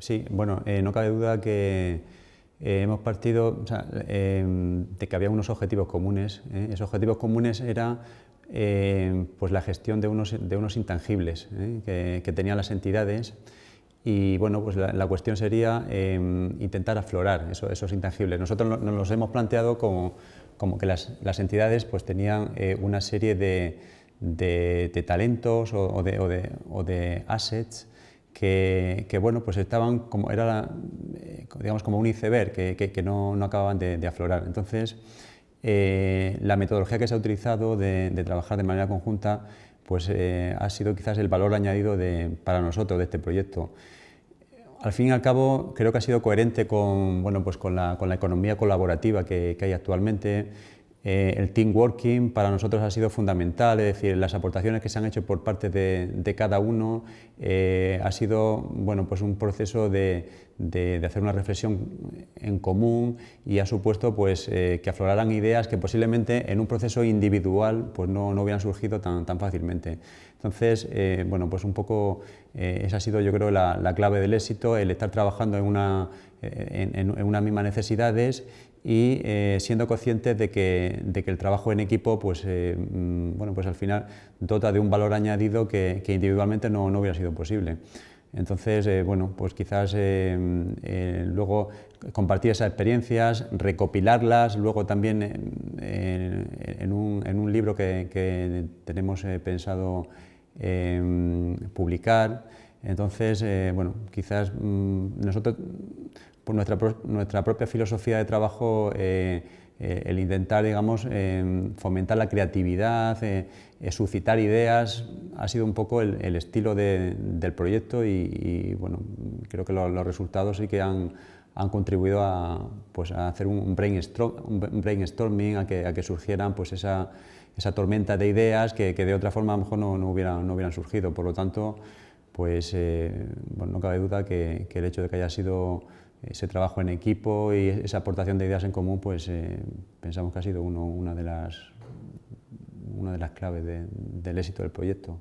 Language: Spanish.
Sí, bueno, eh, no cabe duda que eh, hemos partido em, de que había unos objetivos comunes. ¿eh? Esos objetivos comunes era em, pues la gestión de unos, intangibles que, tenían las entidades. Y bueno, pues la, cuestión sería em, intentar aflorar esos, intangibles. Nosotros nos los hemos planteado como, que las, entidades pues tenían una serie de, talentos o de assets que, bueno, pues estaban como, era eh, digamos como un iceberg que, que, no, no, acababan de, aflorar. Entonces, eh, la metodología que se ha utilizado de, trabajar de manera conjunta pues, eh, ha sido quizás el valor añadido de, para nosotros de este proyecto. Al fin y al cabo, creo que ha sido coherente con, bueno, pues con, la, con la economía colaborativa que, que hay actualmente. el team working para nosotros ha sido fundamental, es decir, las aportaciones que se han hecho por parte de, de cada uno, eh, ha sido bueno, pues un proceso de, hacer una reflexión en común y ha supuesto pues, eh, que afloraran ideas que posiblemente en un proceso individual pues no, no hubieran surgido tan, tan fácilmente. Entonces, eh, bueno, pues un poco esa ha sido yo creo la, clave del éxito, el estar trabajando en, una, en, unas mismas necesidades y siendo conscientes de que, el trabajo en equipo, pues, mm, bueno, pues al final dota de un valor añadido que, que individualmente no, no hubiera sido posible. Entonces, eh, bueno, pues quizás eh, eh, luego compartir esas experiencias, recopilarlas, luego también en un, libro que, tenemos pensado publicar. Entonces, bueno, quizás mm, nosotros nuestra, nuestra propia filosofía de trabajo, eh, eh, el intentar, digamos, eh, fomentar la creatividad, suscitar ideas, ha sido un poco el, estilo del proyecto y, bueno, creo que los resultados sí que han, han contribuido a, pues, hacer un, brainstorming, a que, a surgieran pues, esa, tormenta de ideas que, de otra forma a lo mejor no, no, hubieran, no hubieran surgido. Por lo tanto, pues, no cabe duda que, el hecho de que haya sido ese trabajo en equipo y esa aportación de ideas en común, pues eh, pensamos que ha sido una, de las, claves del éxito del proyecto.